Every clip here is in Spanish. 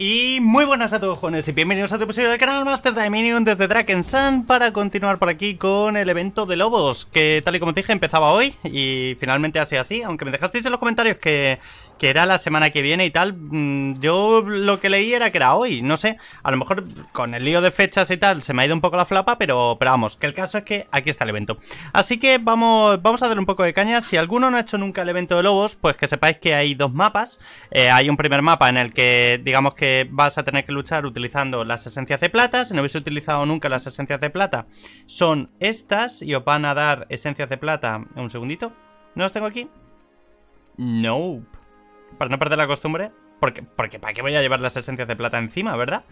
Y muy buenas a todos jóvenes y bienvenidos a otro episodio del canal Master Time desde desde Sun para continuar por aquí con el evento de lobos que tal y como te dije empezaba hoy y finalmente ha sido así, aunque me dejasteis en los comentarios que, era la semana que viene y tal, mm, yo lo que leí era que era hoy, no sé, a lo mejor con el lío de fechas y tal se me ha ido un poco la flapa, pero, pero vamos, que el caso es que aquí está el evento. Así que vamos, vamos a dar un poco de caña, si alguno no ha hecho nunca el evento de lobos, pues que sepáis que hay dos mapas, eh, hay un primer mapa en el que digamos que vas a tener que luchar utilizando las esencias de plata. Si no habéis utilizado nunca las esencias de plata, son estas y os van a dar esencias de plata. Un segundito. ¿No las tengo aquí? No. Para no perder la costumbre. Porque, porque ¿para qué voy a llevar las esencias de plata encima, verdad?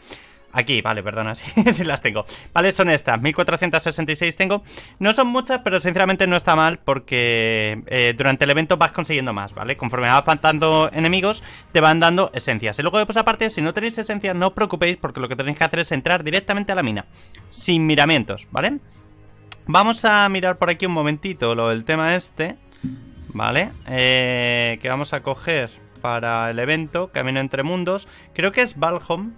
Aquí, vale, perdona, si las tengo. Vale, son estas, 1466 tengo. No son muchas, pero sinceramente no está mal porque eh, durante el evento vas consiguiendo más, ¿vale? Conforme vas faltando enemigos, te van dando esencias. Y luego, pues aparte, si no tenéis esencias, no os preocupéis porque lo que tenéis que hacer es entrar directamente a la mina, sin miramientos, ¿vale? Vamos a mirar por aquí un momentito lo del tema este, ¿vale? Eh, que vamos a coger para el evento, Camino entre Mundos. Creo que es Valhom,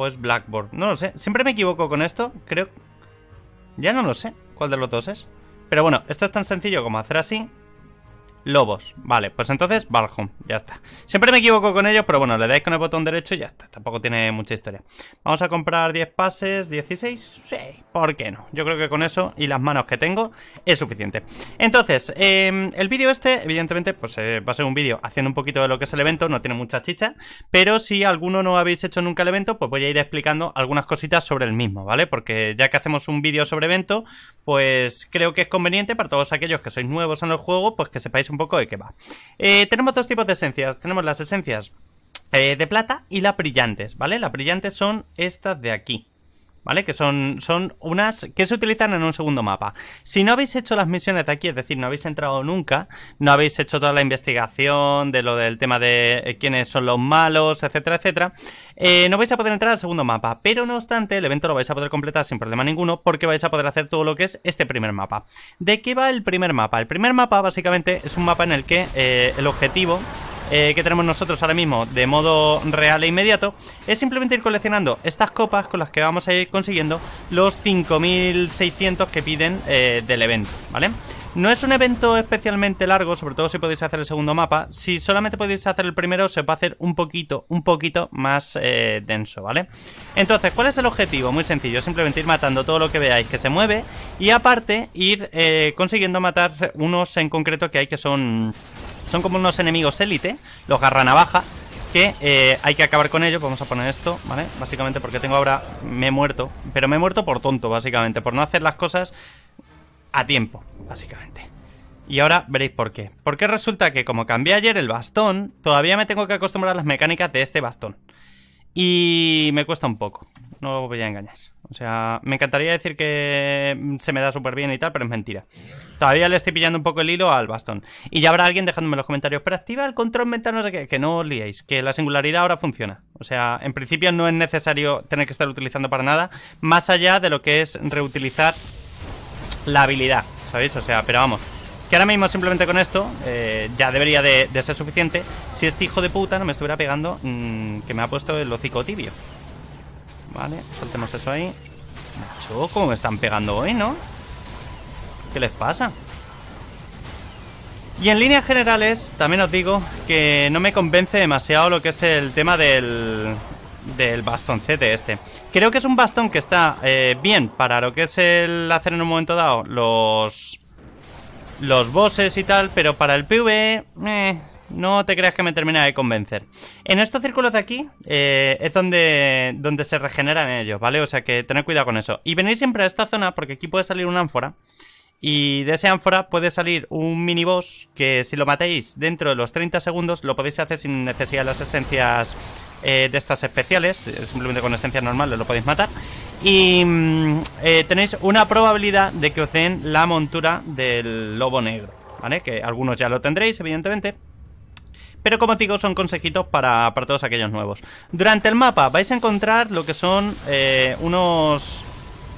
o es pues Blackboard. No lo sé. Siempre me equivoco con esto. Creo. Ya no lo sé cuál de los dos es. Pero bueno, esto es tan sencillo como hacer así Lobos. Vale, pues entonces Valhom, ya está. Siempre me equivoco con ellos, pero bueno, le dais con el botón derecho y ya está. Tampoco tiene mucha historia. Vamos a comprar 10 pases, 16, sí, ¿por qué no? Yo creo que con eso y las manos que tengo es suficiente. Entonces, em, el vídeo este, evidentemente, pues eh, va a ser un vídeo haciendo un poquito de lo que es el evento, no tiene mucha chicha, pero si alguno no habéis hecho nunca el evento, pues voy a ir explicando algunas cositas sobre el mismo, ¿vale? Porque ya que hacemos un vídeo sobre evento, pues creo que es conveniente para todos aquellos que sois nuevos en el juego, pues que sepáis un poco de qué va. Eh, tenemos dos tipos de esencias. Tenemos las esencias eh, de plata y las brillantes, ¿vale? Las brillantes son estas de aquí. ¿vale? Que son, son unas que se utilizan en un segundo mapa. Si no habéis hecho las misiones de aquí, es decir, no habéis entrado nunca, no habéis hecho toda la investigación de lo del tema de eh, quiénes son los malos, etcétera, etcétera, eh, no vais a poder entrar al segundo mapa. Pero no obstante, el evento lo vais a poder completar sin problema ninguno porque vais a poder hacer todo lo que es este primer mapa. ¿De qué va el primer mapa? El primer mapa básicamente es un mapa en el que eh, el objetivo eh, que tenemos nosotros ahora mismo de modo real e inmediato es simplemente ir coleccionando estas copas con las que vamos a ir consiguiendo los 5600 que piden eh, del evento, ¿vale? No es un evento especialmente largo, sobre todo si podéis hacer el segundo mapa. Si solamente podéis hacer el primero, se va a hacer un poquito, un poquito más eh, denso, ¿vale? Entonces, ¿cuál es el objetivo? Muy sencillo, simplemente ir matando todo lo que veáis que se mueve y aparte ir consiguiendo matar unos en concreto que hay que son son como unos enemigos élite, los garranavaja, que eh, hay que acabar con ellos. Vamos a poner esto, ¿vale? Básicamente porque tengo ahora... Me he muerto, pero me he muerto por tonto, básicamente. Por no hacer las cosas a tiempo, básicamente. Y ahora veréis por qué. Porque resulta que como cambié ayer el bastón, todavía me tengo que acostumbrar a las mecánicas de este bastón. Y me cuesta un poco no lo voy a engañar. O sea, me encantaría decir que se me da súper bien y tal, pero es mentira. Todavía le estoy pillando un poco el hilo al bastón. Y ya habrá alguien dejándome los comentarios, pero activa el control mental, no sé qué, que no os liéis, que la singularidad ahora funciona. O sea, en principio no es necesario tener que estar utilizando para nada, más allá de lo que es reutilizar la habilidad, ¿sabéis? O sea, pero vamos, que ahora mismo simplemente con esto eh, ya debería de, ser suficiente. Si este hijo de puta no me estuviera pegando, mm, que me ha puesto el hocico tibio. Vale, soltemos eso ahí. macho como me están pegando hoy, ¿no? ¿Qué les pasa? Y en líneas generales, también os digo que no me convence demasiado lo que es el tema del, del bastoncete este. Creo que es un bastón que está eh, bien para lo que es el hacer en un momento dado los, los bosses y tal, pero para el PvE eh, no te creas que me termina de convencer. En estos círculos de aquí eh, es donde, donde se regeneran ellos, ¿vale? O sea que tened cuidado con eso. Y venís siempre a esta zona porque aquí puede salir una ánfora. Y de ese ánfora puede salir un mini boss que si lo matéis dentro de los 30 segundos lo podéis hacer sin necesidad de las esencias eh, de estas especiales. Eh, simplemente con esencias normales lo podéis matar. Y mm, tenéis una probabilidad de que os den la montura del lobo negro. ¿Vale? Que algunos ya lo tendréis, evidentemente. Pero como digo, son consejitos para, todos aquellos nuevos. Durante el mapa vais a encontrar lo que son eh, unos...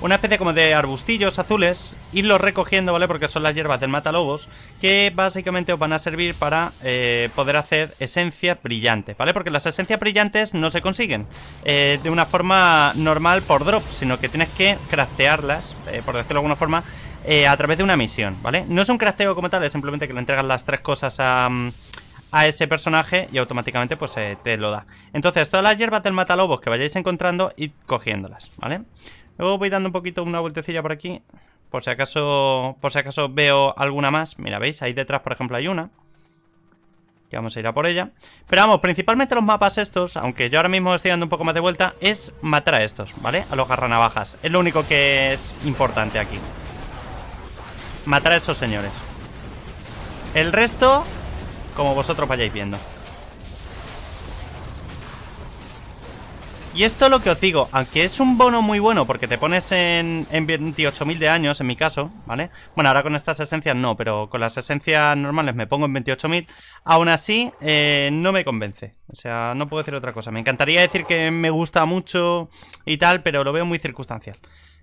Una especie como de arbustillos azules, irlos recogiendo, ¿vale? Porque son las hierbas del matalobos, que básicamente os van a servir para eh, poder hacer esencias brillantes, ¿vale? Porque las esencias brillantes no se consiguen eh, de una forma normal por drop, sino que tienes que craftearlas, por decirlo de alguna forma, a través de una misión, ¿vale? No es un crafteo como tal, es simplemente que le entregas las tres cosas a... Mm, a ese personaje y automáticamente pues eh, te lo da. Entonces, todas las hierbas del matalobos que vayáis encontrando, y cogiéndolas, ¿vale? Luego voy dando un poquito una vueltecilla por aquí, por si acaso, por si acaso veo alguna más. Mira, ¿veis? Ahí detrás, por ejemplo, hay una. Y vamos a ir a por ella. Pero vamos, principalmente los mapas estos, aunque yo ahora mismo estoy dando un poco más de vuelta, es matar a estos, ¿vale? A los garranavajas. Es lo único que es importante aquí. Matar a esos señores. El resto como vosotros vayáis viendo. Y esto lo que os digo, aunque es un bono muy bueno porque te pones en, 28.000 de años, en mi caso, ¿vale? Bueno, ahora con estas esencias no, pero con las esencias normales me pongo en 28.000. Aún así, eh, no me convence. O sea, no puedo decir otra cosa. Me encantaría decir que me gusta mucho y tal, pero lo veo muy circunstancial.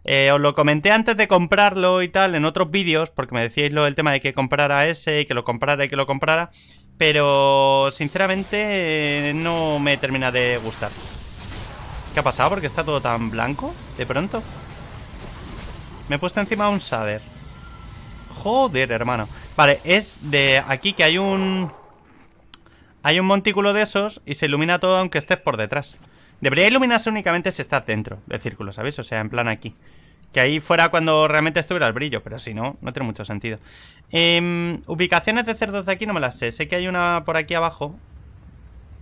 Eh, os lo comenté antes de comprarlo y tal en otros vídeos, porque me decíais lo del tema de que comprara ese y que lo comprara y que lo comprara, pero sinceramente no me termina de gustar. ¿Qué ha pasado? Porque está todo tan blanco de pronto. Me he puesto encima un Sader. Joder, hermano. Vale, es de aquí que hay un... Hay un montículo de esos y se ilumina todo aunque estés por detrás. Debería iluminarse únicamente si está dentro del círculo, ¿sabéis? O sea, en plan aquí. Que ahí fuera cuando realmente estuviera el brillo, pero si no, no tiene mucho sentido. Em, ubicaciones de cerdos de aquí no me las sé. Sé que hay una por aquí abajo.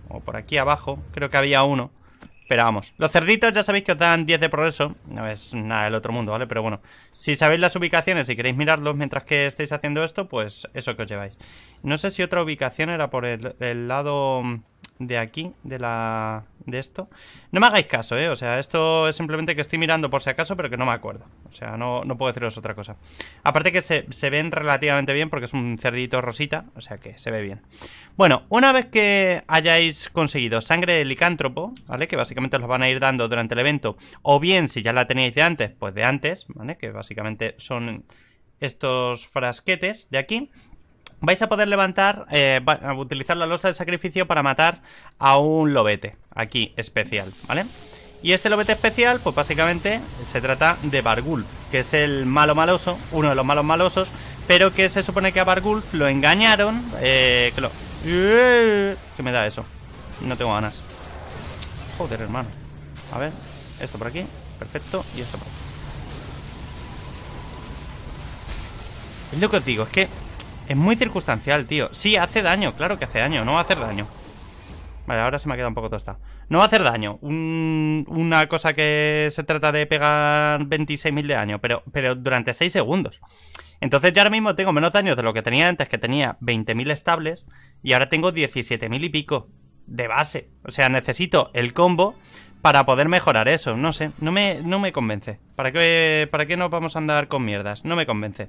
O por aquí abajo. Creo que había uno. Pero vamos. Los cerditos ya sabéis que os dan 10 de progreso. No es nada del otro mundo, ¿vale? Pero bueno. Si sabéis las ubicaciones y queréis mirarlos mientras que estéis haciendo esto, pues eso que os lleváis. No sé si otra ubicación era por el lado de aquí, de la de esto. No me hagáis caso, ¿eh? O sea, esto es simplemente que estoy mirando por si acaso, pero que no me acuerdo. O sea, no, no puedo deciros otra cosa. Aparte que se, se, ven relativamente bien porque es un cerdito rosita, o sea que se ve bien. Bueno, una vez que hayáis conseguido sangre de licántropo, ¿vale? Que básicamente os van a ir dando durante el evento. O bien, si ya la tenéis de antes, pues de antes, ¿vale? Que básicamente son estos frasquetes de aquí vais a poder levantar, eh, utilizar la losa de sacrificio para matar a un lobete, aquí especial, ¿vale? Y este lobete especial, pues básicamente se trata de Bargul, que es el malo maloso, uno de los malos malosos, pero que se supone que a Bargul lo engañaron, eh, que ¡Eh! ¿Qué me da eso? No tengo ganas. Joder, hermano. A ver, esto por aquí, perfecto, y esto por aquí. Es lo que os digo, es que es muy circunstancial, tío. Sí, hace daño, claro que hace daño. No va a hacer daño. Vale, ahora se me ha quedado un poco tostado. No va a hacer daño. una cosa que se trata de pegar 26.000 de daño, pero, pero durante 6 segundos. Entonces yo ahora mismo tengo menos daño de lo que tenía antes, que tenía 20.000 estables, y ahora tengo 17.000 y pico de base. O sea, necesito el combo para poder mejorar eso. No sé, no me, no me convence. ¿Para qué, ¿Para qué nos vamos a andar con mierdas? No me convence.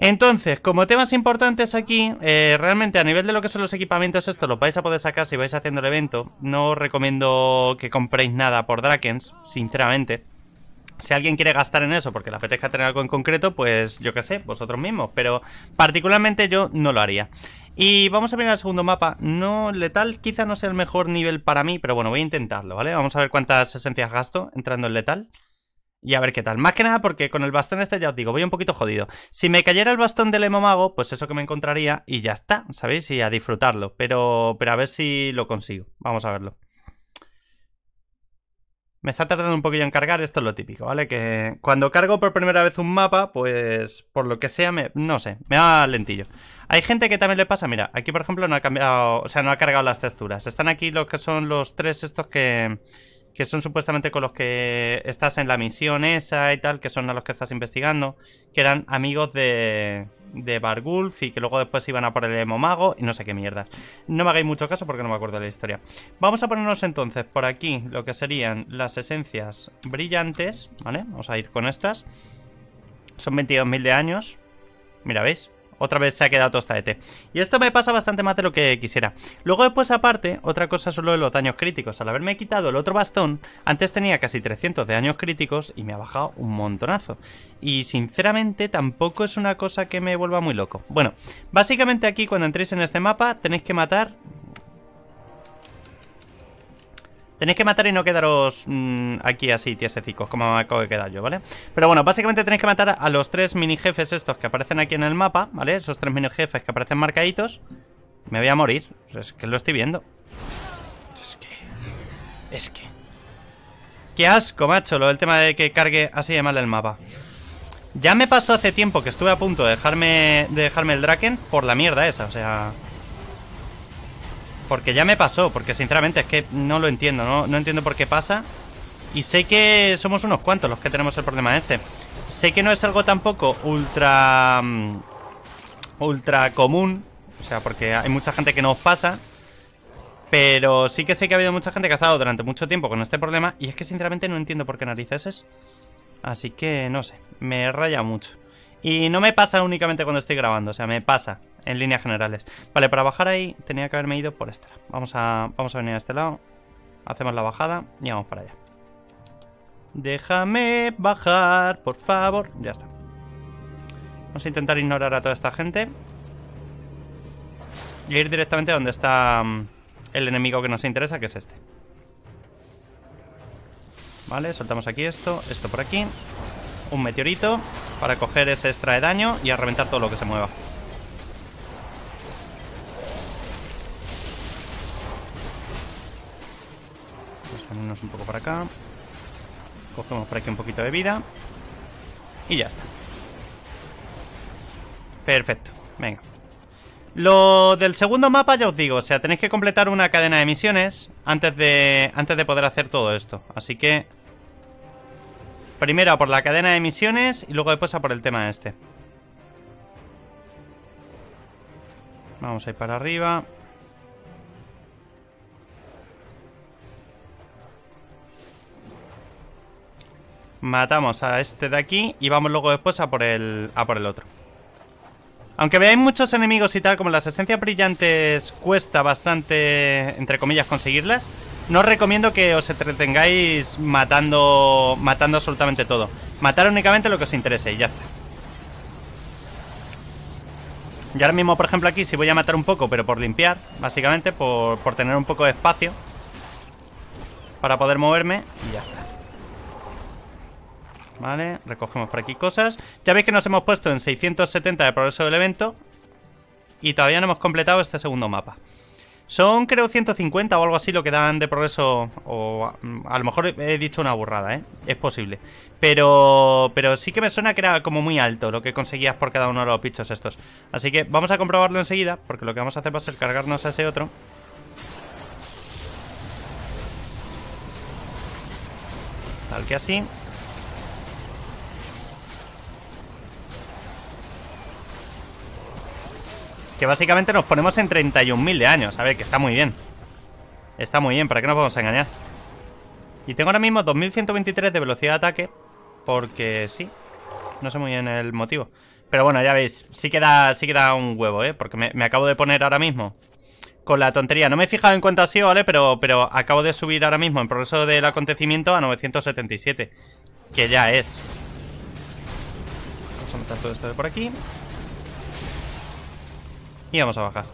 Entonces, como temas importantes aquí, eh, realmente a nivel de lo que son los equipamientos, esto lo vais a poder sacar si vais haciendo el evento. No os recomiendo que compréis nada por Drakens, sinceramente. Si alguien quiere gastar en eso porque le apetezca tener algo en concreto, pues yo qué sé, vosotros mismos. Pero particularmente yo no lo haría. Y vamos a ver al segundo mapa. No, letal quizá no sea el mejor nivel para mí, pero bueno, voy a intentarlo, ¿vale? Vamos a ver cuántas esencias gasto entrando en letal y a ver qué tal. Más que nada porque con el bastón este ya os digo, voy un poquito jodido. Si me cayera el bastón del mago, pues eso que me encontraría y ya está, ¿sabéis? Y a disfrutarlo, pero, pero a ver si lo consigo. Vamos a verlo. Me está tardando un poquillo en cargar, esto es lo típico, ¿vale? Que cuando cargo por primera vez un mapa, pues por lo que sea, me, no sé, me va lentillo. Hay gente que también le pasa, mira, aquí por ejemplo no ha cambiado, o sea, no ha cargado las texturas. Están aquí los que son los tres estos que que son supuestamente con los que estás en la misión esa y tal, que son a los que estás investigando, que eran amigos de, de Bargulf y que luego después iban a por el mago y no sé qué mierda. No me hagáis mucho caso porque no me acuerdo de la historia. Vamos a ponernos entonces por aquí lo que serían las esencias brillantes, ¿vale? Vamos a ir con estas. Son 22.000 de años. Mira, ¿veis? Otra vez se ha quedado tostadete. Y esto me pasa bastante más de lo que quisiera. Luego después aparte, otra cosa solo de los daños críticos. Al haberme quitado el otro bastón, antes tenía casi 300 de daños críticos y me ha bajado un montonazo. Y sinceramente tampoco es una cosa que me vuelva muy loco. Bueno, básicamente aquí cuando entréis en este mapa tenéis que matar Tenéis que matar y no quedaros mm, aquí así, tiesecicos, como me acabo de quedar yo, ¿vale? Pero bueno, básicamente tenéis que matar a los tres mini jefes estos que aparecen aquí en el mapa, ¿vale? Esos tres mini jefes que aparecen marcaditos. Me voy a morir, es que lo estoy viendo. Es que... Es que... ¡Qué asco, macho! Lo del tema de que cargue así de mal el mapa. Ya me pasó hace tiempo que estuve a punto de dejarme, de dejarme el Draken por la mierda esa, o sea... Porque ya me pasó, porque sinceramente es que no lo entiendo, no, entiendo por qué pasa. Y sé que somos unos cuantos los que tenemos el problema este. Sé que no es algo tampoco ultra... Mm, ultra común. O sea, porque hay mucha gente que no pasa. Pero sí que sé que ha habido mucha gente que ha estado durante mucho tiempo con este problema. Y es que sinceramente no entiendo por qué narices es. Así que no sé, me rayado mucho. Y no me pasa únicamente cuando estoy grabando, o sea, me pasa en líneas generales. Vale, para bajar ahí tenía que haberme ido por esta. Vamos a, vamos a venir a este lado. Hacemos la bajada y vamos para allá. Déjame bajar, por favor. Ya está. Vamos a intentar ignorar a toda esta gente. Y ir directamente a donde está mm, el enemigo que nos interesa, que es este. Vale, soltamos aquí esto, esto por aquí. Un meteorito para coger ese extra de daño y a reventar todo lo que se mueva. Vamos un poco para acá. Cogemos por aquí un poquito de vida. Y ya está. Perfecto. Venga. Lo del segundo mapa ya os digo, o sea, tenéis que completar una cadena de misiones antes de, antes de poder hacer todo esto. Así que Primero por la cadena de misiones y luego después a por el tema este. Vamos a ir para arriba. Matamos a este de aquí y vamos luego después a por el, a por el otro. Aunque veáis muchos enemigos y tal, como las esencias brillantes cuesta bastante, entre comillas, conseguirlas, no os recomiendo que os entretengáis matando, matando absolutamente todo. Matar únicamente lo que os interese y ya está. Y ahora mismo, por ejemplo, aquí si voy a matar un poco, pero por limpiar, básicamente, por, por tener un poco de espacio para poder moverme y ya está. Vale, recogemos por aquí cosas. Ya veis que nos hemos puesto en 670 de progreso del evento y todavía no hemos completado este segundo mapa. Son creo 150 o algo así lo que dan de progreso. O mm, a lo mejor he dicho una burrada, ¿eh? Es posible. Pero, pero sí que me suena que era como muy alto lo que conseguías por cada uno de los pichos estos. Así que vamos a comprobarlo enseguida, porque lo que vamos a hacer va a ser cargarnos a ese otro. Tal que así. Que básicamente nos ponemos en 31.000 de años. A ver, que está muy bien. Está muy bien, ¿para qué nos vamos a engañar? Y tengo ahora mismo 2123 de velocidad de ataque. Porque sí. No sé muy bien el motivo. Pero bueno, ya veis, sí queda, sí queda un huevo, ¿eh? Porque me, acabo de poner ahora mismo con la tontería. No me he fijado en cuánto ha sido, ¿vale? Pero, pero acabo de subir ahora mismo en progreso del acontecimiento a 977. Que ya es. Vamos a meter todo esto de por aquí. Y vamos a bajar.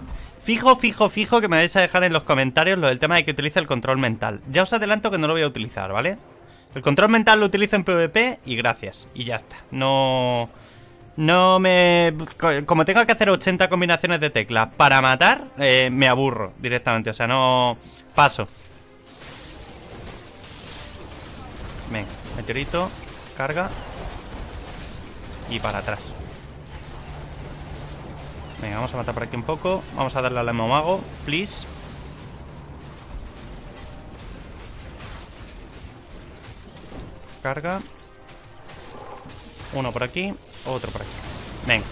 Fijo, fijo, fijo que me vais a dejar en los comentarios lo del tema de que utilice el control mental. Ya os adelanto que no lo voy a utilizar, ¿vale? El control mental lo utilizo en PvP y gracias. Y ya está. No... No me... Como tengo que hacer 80 combinaciones de teclas para matar, eh, me aburro directamente. O sea, no... Paso. Venga, meteorito, carga. Y para atrás. Venga, vamos a matar por aquí un poco. Vamos a darle al mago please. Carga. Uno por aquí, otro por aquí. Venga.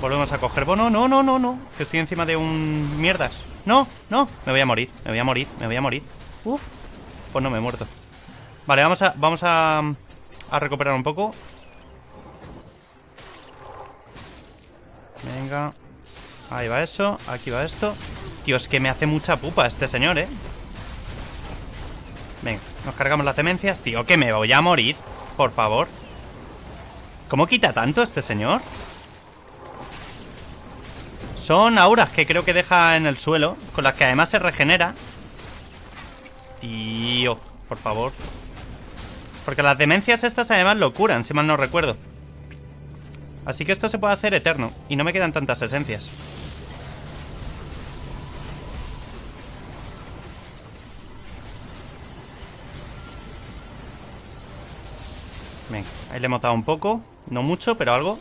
Volvemos a coger Bueno, No, no, no, no. Que estoy encima de un... Mierdas. No, no. Me voy a morir, me voy a morir, me voy a morir. Uf. Pues no me he muerto. Vale, vamos a... Vamos a... Mm, a recuperar un poco Venga. Ahí va eso. Aquí va esto. Tío, es que me hace mucha pupa este señor, ¿eh? Venga, nos cargamos las demencias. Tío, que me voy a morir. Por favor. ¿Cómo quita tanto este señor? Son auras que creo que deja en el suelo. Con las que además se regenera. Tío, por favor. Porque las demencias estas además lo curan, si mal no recuerdo. Así que esto se puede hacer eterno, y no me quedan tantas esencias. Venga, ahí le hemos dado un poco. No mucho, pero algo.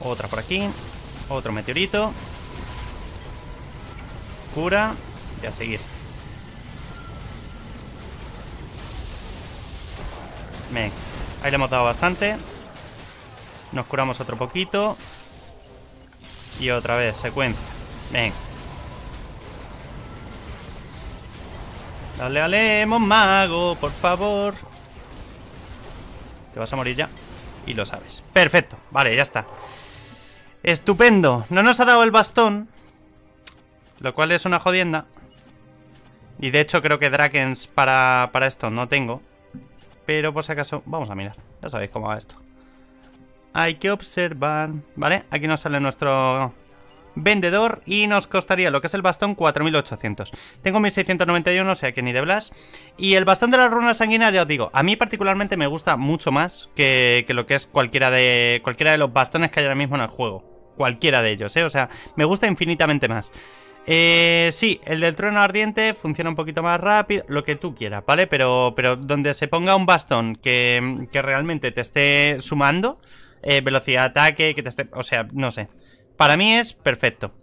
Otra por aquí. Otro meteorito. Cura. Y a seguir. Venga, ahí le hemos dado bastante. Nos curamos otro poquito. Y otra vez, secuencia. Ven. Dale, dale, mon mago, por favor. Te vas a morir ya. Y lo sabes. Perfecto. Vale, ya está. Estupendo. No nos ha dado el bastón. Lo cual es una jodienda. Y de hecho creo que Drakens para, para esto no tengo. Pero por si acaso, vamos a mirar. Ya sabéis cómo va esto. Hay que observar. Vale, aquí nos sale nuestro vendedor y nos costaría lo que es el bastón 4800. Tengo 1691, o sea que ni de blas. Y el bastón de la runas sanguinaria, ya os digo, a mí particularmente me gusta mucho más que, que, lo que es cualquiera de, cualquiera de los bastones que hay ahora mismo en el juego. Cualquiera de ellos, ¿eh? O sea, me gusta infinitamente más. Eh, sí, el del trueno ardiente funciona un poquito más rápido, lo que tú quieras, ¿vale? Pero, pero donde se ponga un bastón que, que realmente te esté sumando, eh, velocidad de ataque, que te esté... O sea, no sé. Para mí es perfecto.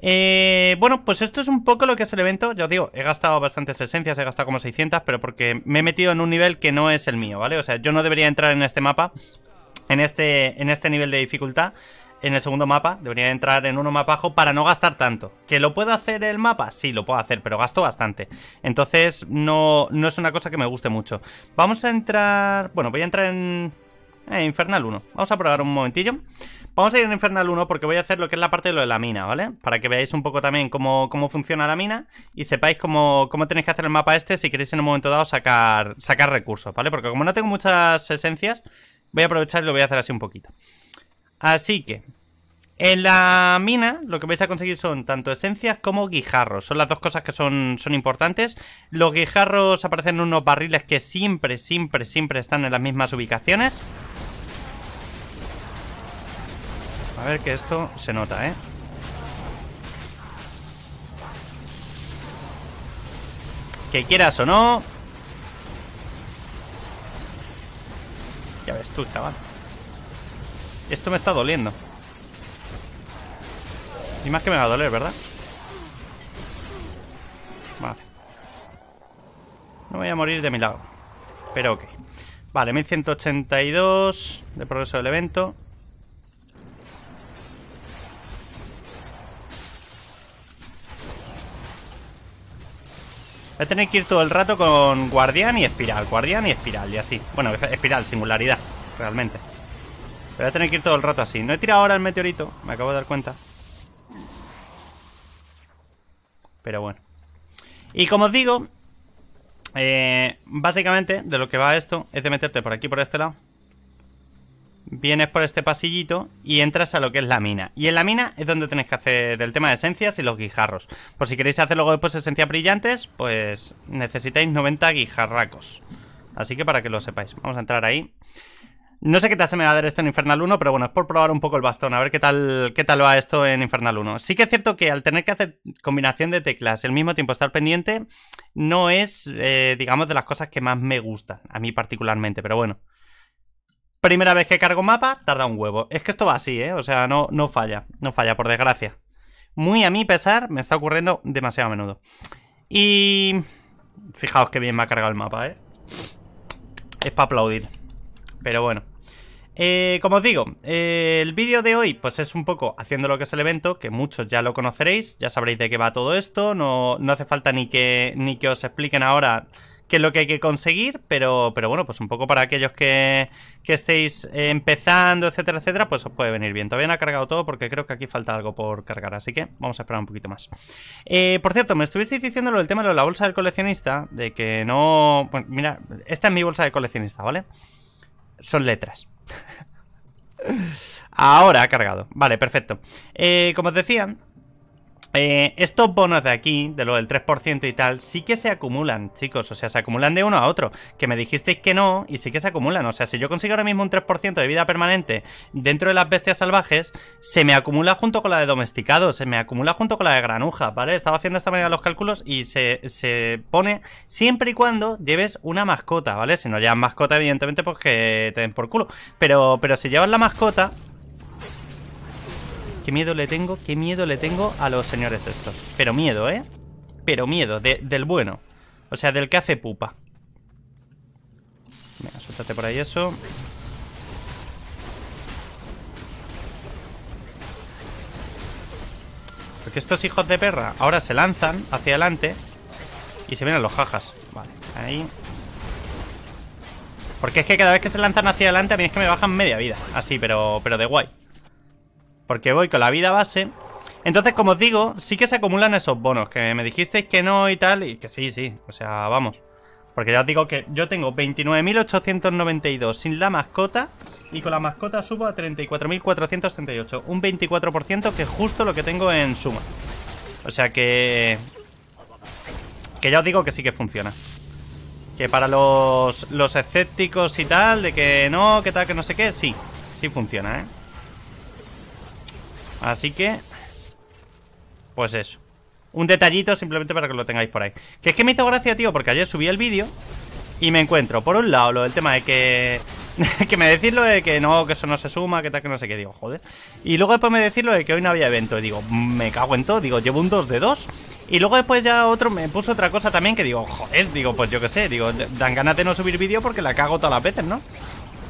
Eh, bueno, pues esto es un poco lo que es el evento. Ya os digo, he gastado bastantes esencias, he gastado como 600, pero porque me he metido en un nivel que no es el mío, ¿vale? O sea, yo no debería entrar en este mapa, en este, en este nivel de dificultad, en el segundo mapa. Debería entrar en uno más bajo para no gastar tanto. ¿Que lo puedo hacer el mapa? Sí, lo puedo hacer, pero gasto bastante. Entonces, no, no es una cosa que me guste mucho. Vamos a entrar... Bueno, voy a entrar en eh, Infernal 1. Vamos a probar un momentillo. Vamos a ir en Infernal 1 porque voy a hacer lo que es la parte de lo de la mina, ¿vale? Para que veáis un poco también cómo, funciona la mina y sepáis cómo, cómo, tenéis que hacer el mapa este si queréis en un momento dado sacar, sacar recursos, ¿vale? Porque como no tengo muchas esencias, voy a aprovechar y lo voy a hacer así un poquito. Así que... En la mina lo que vais a conseguir son tanto esencias como guijarros. Son las dos cosas que son, son importantes. Los guijarros aparecen en unos barriles que siempre, siempre, siempre están en las mismas ubicaciones. A ver que esto se nota, ¿eh? Que quieras o no... Ya ves tú, chaval. Esto me está doliendo. Y más que me va a doler, ¿verdad? Vale. No voy a morir de mi lado, Pero ok. Vale, 1182 de progreso del evento. Voy a tener que ir todo el rato con guardián y espiral, guardián y espiral, y así. Bueno, espiral, singularidad, realmente. voy a tener que ir todo el rato así. No he tirado ahora el meteorito, me acabo de dar cuenta. Pero bueno. Y como os digo, eh, básicamente de lo que va esto es de meterte por aquí, por este lado vienes por este pasillito y entras a lo que es la mina. Y en la mina es donde tenéis que hacer el tema de esencias y los guijarros. Por si queréis hacer luego después esencias brillantes, pues necesitáis 90 guijarracos. Así que para que lo sepáis, vamos a entrar ahí. No sé qué tal se me va a dar esto en Infernal 1, pero bueno, es por probar un poco el bastón, a ver qué tal, qué tal va esto en Infernal 1. Sí que es cierto que al tener que hacer combinación de teclas y al mismo tiempo estar pendiente, no es, eh, digamos, de las cosas que más me gustan, a mí particularmente, pero bueno. Primera vez que cargo mapa, tarda un huevo. Es que esto va así, ¿eh? O sea, no, no falla. No falla, por desgracia. Muy a mi pesar, me está ocurriendo demasiado a menudo. Y... Fijaos que bien me ha cargado el mapa, ¿eh? Es para aplaudir. Pero bueno. Eh, como os digo, eh, el vídeo de hoy pues es un poco haciendo lo que es el evento, que muchos ya lo conoceréis, ya sabréis de qué va todo esto, no, hace falta ni que, ni que os expliquen ahora que es lo que hay que conseguir, pero, pero bueno, pues un poco para aquellos que, que estéis empezando, etcétera, etcétera, pues os puede venir bien. Todavía no ha cargado todo porque creo que aquí falta algo por cargar, así que vamos a esperar un poquito más. Eh, por cierto, me estuvisteis diciendo lo del tema de la bolsa del coleccionista, de que no... mira, esta es mi bolsa de coleccionista, ¿vale? Son letras. Ahora ha cargado. Vale, perfecto. Eh, como os decía, eh, estos bonos de aquí, de lo del 3% y tal, sí que se acumulan, chicos. O sea, se acumulan de uno a otro. Que me dijisteis que no, y sí que se acumulan. O sea, si yo consigo ahora mismo un 3% de vida permanente dentro de las bestias salvajes, se me acumula junto con la de domesticado, se me acumula junto con la de granuja, ¿vale? Estaba haciendo esta manera los cálculos y se, pone siempre y cuando lleves una mascota, ¿vale? Si no llevas mascota, evidentemente, pues que te den por culo. Pero, pero si llevas la mascota, Qué miedo le tengo, qué miedo le tengo a los señores estos. Pero miedo, ¿eh? Pero miedo, del bueno. O sea, del que hace pupa. Venga, suéltate por ahí eso. Porque estos hijos de perra ahora se lanzan hacia adelante y se vienen los jajas. Vale, ahí. Porque es que cada vez que se lanzan hacia adelante a mí es que me bajan media vida. Así, pero, pero de guay. Porque voy con la vida base Entonces, como os digo, sí que se acumulan esos bonos Que me dijisteis que no y tal Y que sí, sí, o sea, vamos Porque ya os digo que yo tengo 29.892 sin la mascota Y con la mascota subo a 34.438 Un 24% que es justo lo que tengo en suma O sea que... Que ya os digo que sí que funciona que para los, los escépticos y tal, de que no, que tal, que no sé qué, sí, sí funciona, ¿eh? Así que... Pues eso. Un detallito simplemente para que lo tengáis por ahí. Que es que me hizo gracia, tío, porque ayer subí el vídeo y me encuentro, por un lado, lo del tema de que... que me decís lo de que no, que eso no se suma, que tal, que no sé qué, digo, joder. Y luego después me decís lo de que hoy no había evento, y digo, me cago en todo, digo, llevo un 2 de 2. Y luego después ya otro me puso otra cosa también que digo, joder, digo, pues yo qué sé, digo, dan ganas de no subir vídeo porque la cago todas las veces, ¿no?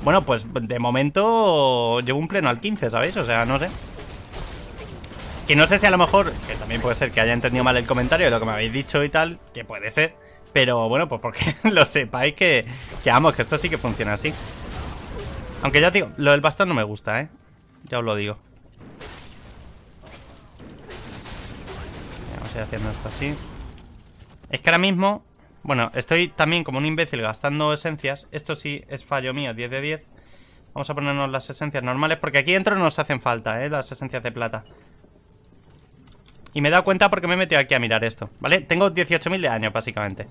Bueno, pues de momento llevo un pleno al 15, ¿sabéis? O sea, no sé. Que no sé si a lo mejor, que también puede ser que haya entendido mal el comentario de lo que me habéis dicho y tal, que puede ser. Pero bueno, pues porque lo sepáis que, que vamos, que esto sí que funciona así. Aunque ya digo, lo del bastón no me gusta, ¿eh? Ya os lo digo. Vamos a ir haciendo esto así. Es que ahora mismo, bueno, estoy también como un imbécil gastando esencias. Esto sí es fallo mío, 10 de 10. Vamos a ponernos las esencias normales porque aquí dentro nos hacen falta, ¿eh? Las esencias de plata. Y me he dado cuenta porque me he metido aquí a mirar esto, ¿vale? Tengo 18.000 de daño, básicamente,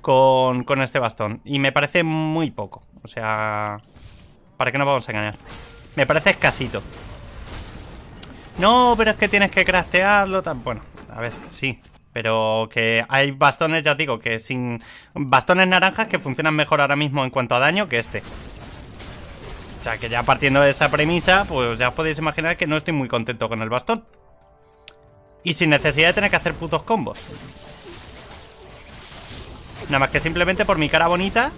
con, este bastón. Y me parece muy poco, o sea... ¿Para qué nos vamos a engañar? Me parece escasito. No, pero es que tienes que craftearlo tan... Bueno, a ver, sí, pero que hay bastones, ya digo, que sin... Bastones naranjas que funcionan mejor ahora mismo en cuanto a daño que este. O sea, que ya partiendo de esa premisa, pues ya os podéis imaginar que no estoy muy contento con el bastón. Y sin necesidad de tener que hacer putos combos. Nada más que simplemente por mi cara bonita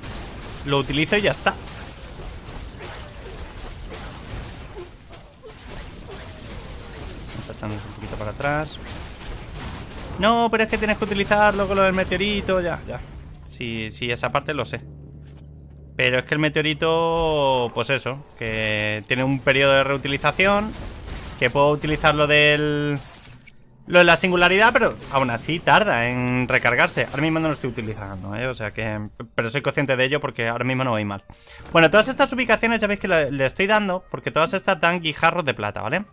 lo utilizo y ya está. Vamos a un poquito para atrás. No, pero es que tienes que utilizarlo con lo del meteorito. Ya, ya. Sí, sí, esa parte lo sé. Pero es que el meteorito, pues eso, que tiene un periodo de reutilización, que puedo utilizar lo del lo de la singularidad, pero aún así tarda en recargarse. Ahora mismo no lo estoy utilizando, ¿eh? O sea que... Pero soy consciente de ello porque ahora mismo no voy mal. Bueno, todas estas ubicaciones ya veis que le, estoy dando porque todas estas dan guijarros de plata, ¿vale?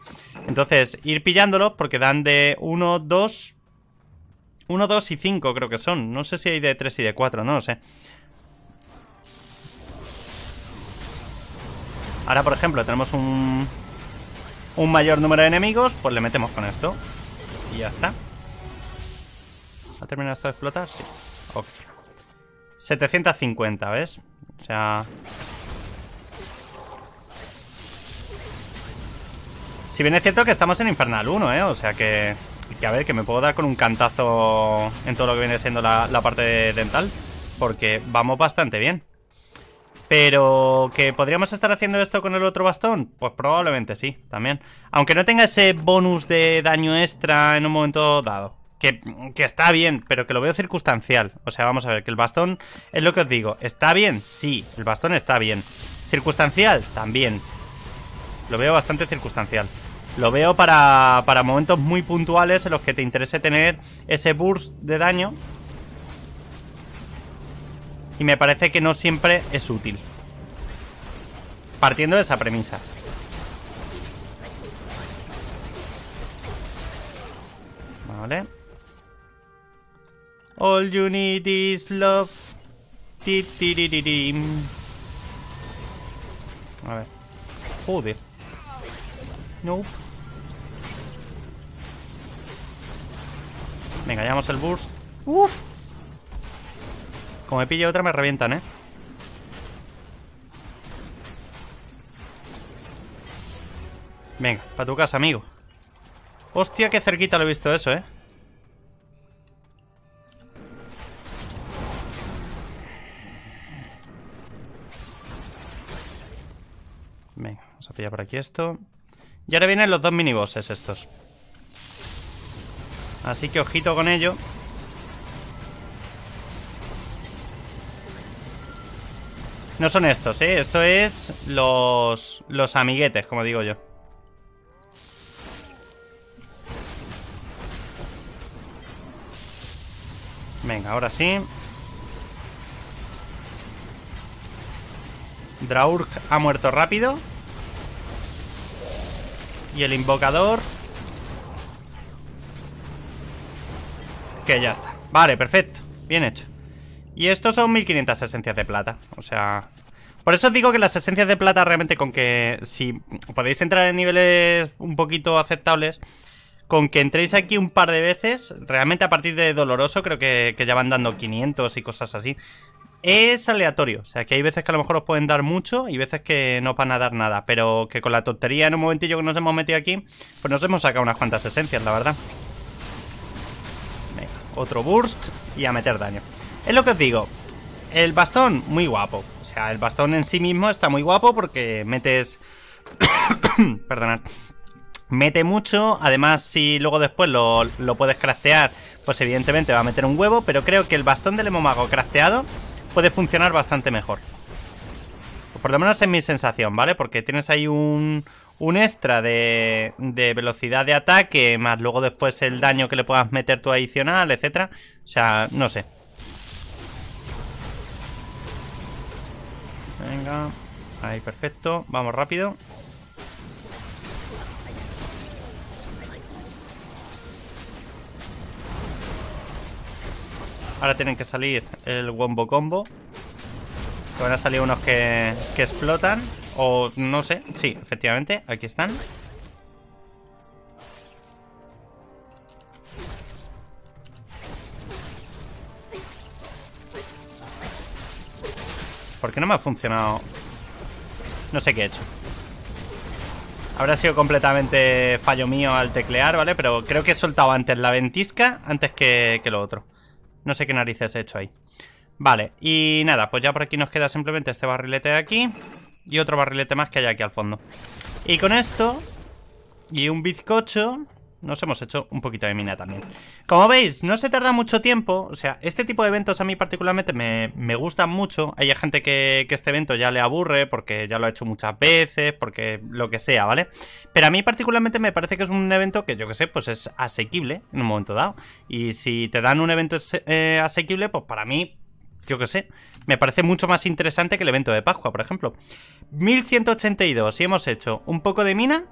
Entonces, ir pillándolos porque dan de 1, 2... 1, 2 y 5 creo que son. No sé si hay de 3 y de 4, no lo sé. Ahora, por ejemplo, tenemos un... Un mayor número de enemigos, pues le metemos con esto. Y ya está. ¿Ha terminado esto de explotar? Sí. 750, ¿ves? O sea... Si bien es cierto que estamos en Infernal 1, ¿eh? O sea que... Que a ver, que me puedo dar con un cantazo en todo lo que viene siendo la, la parte dental. Porque vamos bastante bien. Pero que podríamos estar haciendo esto con el otro bastón, pues probablemente sí, también. Aunque no tenga ese bonus de daño extra en un momento dado. Que, está bien, pero que lo veo circunstancial. O sea, vamos a ver, que el bastón es lo que os digo. ¿Está bien? Sí, el bastón está bien. ¿Circunstancial? También. Lo veo bastante circunstancial. Lo veo para, para momentos muy puntuales en los que te interese tener ese burst de daño y me parece que no siempre es útil. Partiendo de esa premisa. Vale. All you need is love. Ti, A ver. Joder. No. Venga, llevamos el burst. Uf. Como me pillo otra me revientan, ¿eh? Venga, para tu casa, amigo. Hostia, qué cerquita lo he visto eso, ¿eh? Venga, vamos a pillar por aquí esto. Y ahora vienen los dos minibosses estos. Así que ojito con ello. No son estos, ¿eh? Esto es los, los amiguetes, como digo yo. Venga, ahora sí. Draurk ha muerto rápido. Y el invocador... Que ya está. Vale, perfecto. Bien hecho. Y estos son 1500 esencias de plata. O sea... Por eso os digo que las esencias de plata realmente con que... Si podéis entrar en niveles un poquito aceptables... Con que entréis aquí un par de veces, realmente a partir de doloroso creo que, que ya van dando 500 y cosas así. Es aleatorio, o sea que hay veces que a lo mejor os pueden dar mucho y veces que no van a dar nada, pero que con la tontería en un momentillo que nos hemos metido aquí, pues nos hemos sacado unas cuantas esencias, la verdad. Venga, otro burst y a meter daño. Es lo que os digo. El bastón, muy guapo. O sea, el bastón en sí mismo está muy guapo porque metes... Perdonad. Mete mucho. Además, si luego después lo, puedes craftear, pues evidentemente va a meter un huevo. Pero creo que el bastón del hemomago crafteado puede funcionar bastante mejor. Pues por lo menos es mi sensación, ¿vale? Porque tienes ahí un, un extra de, de, velocidad de ataque, más luego después el daño que le puedas meter tu adicional, etcétera. O sea, no sé. Venga. Ahí, perfecto. Vamos rápido. Ahora tienen que salir el Wombo Combo. van a salir unos que, que explotan. O no sé. Sí, efectivamente. Aquí están. Porque no me ha funcionado? No sé qué he hecho. Habrá sido completamente fallo mío al teclear, ¿vale? Pero creo que he soltado antes la ventisca antes que, que lo otro. No sé qué narices he hecho ahí. Vale, y nada, pues ya por aquí nos queda simplemente este barrilete de aquí y otro barrilete más que hay aquí al fondo. Y con esto y un bizcocho nos hemos hecho un poquito de mina también. Como veis, no se tarda mucho tiempo. O sea, este tipo de eventos a mí particularmente me, me gustan mucho. Hay gente que, este evento ya le aburre porque ya lo ha hecho muchas veces, porque lo que sea, ¿vale? Pero a mí particularmente me parece que es un evento que, yo que sé, pues es asequible en un momento dado. Y si te dan un evento eh, asequible, pues para mí yo que sé, me parece mucho más interesante que el evento de Pascua, por ejemplo. 1182, y hemos hecho un poco de mina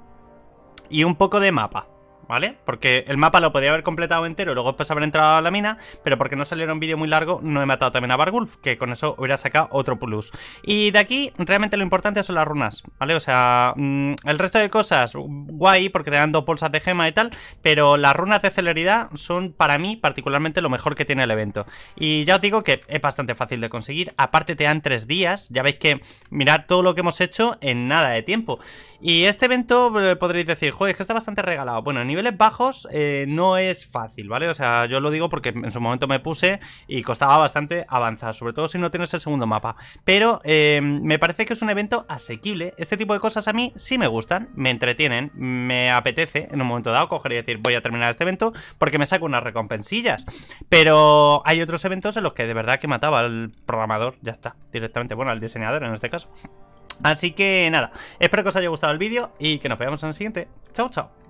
y un poco de mapa. ¿vale? Porque el mapa lo podía haber completado entero luego después haber entrado a la mina, pero porque no saliera un vídeo muy largo, no he matado también a Bargulf, que con eso hubiera sacado otro plus. Y de aquí, realmente lo importante son las runas, ¿vale? O sea, mm, el resto de cosas, guay, porque te dan dos bolsas de gema y tal, pero las runas de celeridad son para mí particularmente lo mejor que tiene el evento. Y ya os digo que es bastante fácil de conseguir, aparte te dan tres días, ya veis que mirad todo lo que hemos hecho en nada de tiempo. Y este evento eh, podréis decir, joder, es que está bastante regalado. Bueno, ni niveles bajos eh, no es fácil, ¿vale? O sea, yo lo digo porque en su momento me puse y costaba bastante avanzar, sobre todo si no tienes el segundo mapa. Pero eh, me parece que es un evento asequible. Este tipo de cosas a mí sí me gustan, me entretienen, me apetece en un momento dado coger y decir voy a terminar este evento porque me saco unas recompensillas. Pero hay otros eventos en los que de verdad que mataba al programador, ya está, directamente, bueno, al diseñador en este caso. Así que nada, espero que os haya gustado el vídeo y que nos veamos en el siguiente. Chao, chao.